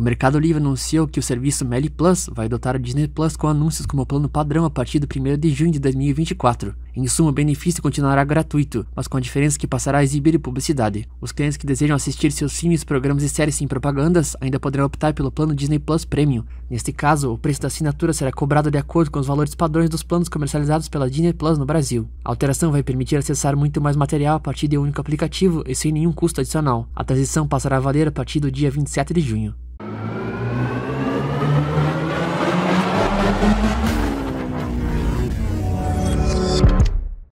O Mercado Livre anunciou que o serviço Meli Plus vai adotar o Disney Plus com anúncios como plano padrão a partir do 1 de junho de 2024. Em suma, o benefício continuará gratuito, mas com a diferença que passará a exibir publicidade. Os clientes que desejam assistir seus filmes, programas e séries sem propagandas ainda poderão optar pelo plano Disney Plus Premium. Neste caso, o preço da assinatura será cobrado de acordo com os valores padrões dos planos comercializados pela Disney Plus no Brasil. A alteração vai permitir acessar muito mais material a partir de um único aplicativo e sem nenhum custo adicional. A transição passará a valer a partir do dia 27 de junho.